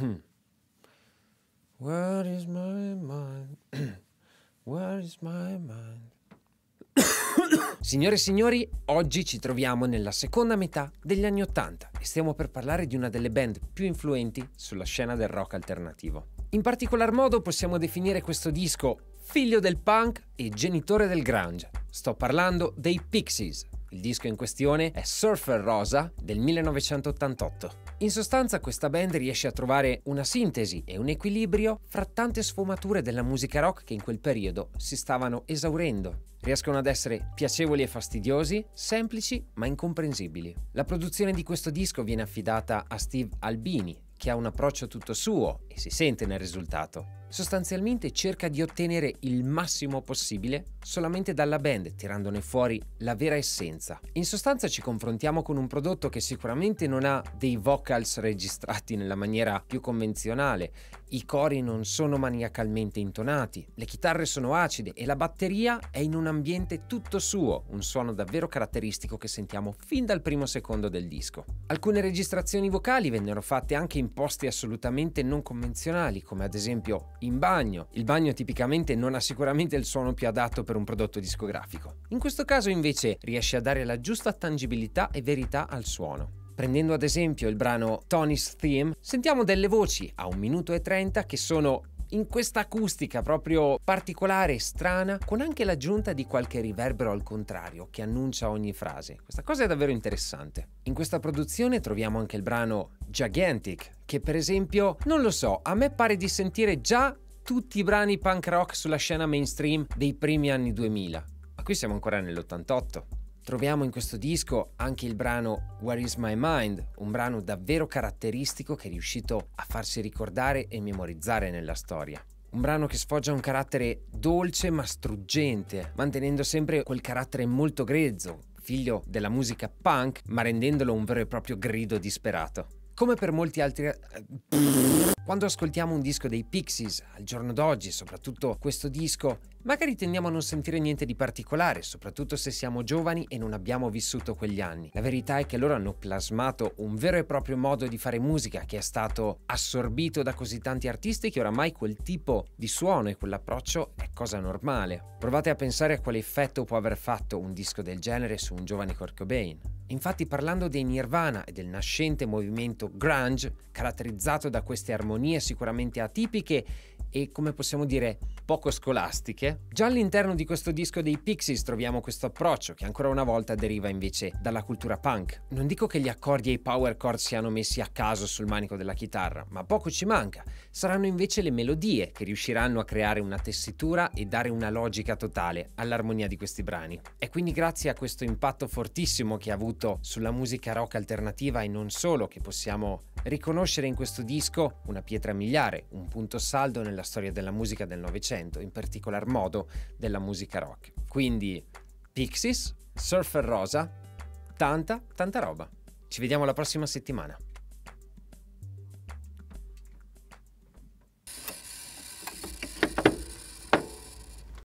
What is my mind? What is my mind? Signore e signori, oggi ci troviamo nella seconda metà degli anni Ottanta e stiamo per parlare di una delle band più influenti sulla scena del rock alternativo. In particolar modo possiamo definire questo disco figlio del punk e genitore del grunge. Sto parlando dei Pixies, il disco in questione è Surfer Rosa del 1988. In sostanza questa band riesce a trovare una sintesi e un equilibrio fra tante sfumature della musica rock che in quel periodo si stavano esaurendo. Riescono ad essere piacevoli e fastidiosi, semplici ma incomprensibili. La produzione di questo disco viene affidata a Steve Albini, che ha un approccio tutto suo e si sente nel risultato sostanzialmente cerca di ottenere il massimo possibile solamente dalla band, tirandone fuori la vera essenza. In sostanza ci confrontiamo con un prodotto che sicuramente non ha dei vocals registrati nella maniera più convenzionale, i cori non sono maniacalmente intonati, le chitarre sono acide e la batteria è in un ambiente tutto suo, un suono davvero caratteristico che sentiamo fin dal primo secondo del disco. Alcune registrazioni vocali vennero fatte anche in posti assolutamente non convenzionali, come ad esempio in bagno. Il bagno tipicamente non ha sicuramente il suono più adatto per un prodotto discografico. In questo caso invece riesce a dare la giusta tangibilità e verità al suono. Prendendo ad esempio il brano Tony's Theme, sentiamo delle voci a 1 minuto e 30 che sono in questa acustica proprio particolare e strana, con anche l'aggiunta di qualche riverbero al contrario che annuncia ogni frase. Questa cosa è davvero interessante. In questa produzione troviamo anche il brano Gigantic, che per esempio, non lo so, a me pare di sentire già tutti i brani punk rock sulla scena mainstream dei primi anni 2000. Ma qui siamo ancora nell'88. Troviamo in questo disco anche il brano Where Is My Mind, un brano davvero caratteristico che è riuscito a farsi ricordare e memorizzare nella storia. Un brano che sfoggia un carattere dolce ma struggente, mantenendo sempre quel carattere molto grezzo, figlio della musica punk, ma rendendolo un vero e proprio grido disperato. Come per molti altri... Eh, quando ascoltiamo un disco dei Pixies, al giorno d'oggi, soprattutto questo disco, magari tendiamo a non sentire niente di particolare, soprattutto se siamo giovani e non abbiamo vissuto quegli anni. La verità è che loro hanno plasmato un vero e proprio modo di fare musica che è stato assorbito da così tanti artisti che oramai quel tipo di suono e quell'approccio è cosa normale. Provate a pensare a quale effetto può aver fatto un disco del genere su un giovane Kurt Cobain. Infatti parlando dei Nirvana e del nascente movimento grunge, caratterizzato da queste armonie sicuramente atipiche, e, come possiamo dire, poco scolastiche, già all'interno di questo disco dei Pixies troviamo questo approccio che ancora una volta deriva invece dalla cultura punk. Non dico che gli accordi e i power chord siano messi a caso sul manico della chitarra, ma poco ci manca. Saranno invece le melodie che riusciranno a creare una tessitura e dare una logica totale all'armonia di questi brani. È quindi grazie a questo impatto fortissimo che ha avuto sulla musica rock alternativa e non solo che possiamo riconoscere in questo disco una pietra miliare, un punto saldo nella della storia della musica del Novecento, in particolar modo della musica rock. Quindi Pixies, Surfer Rosa, tanta, tanta roba. Ci vediamo la prossima settimana.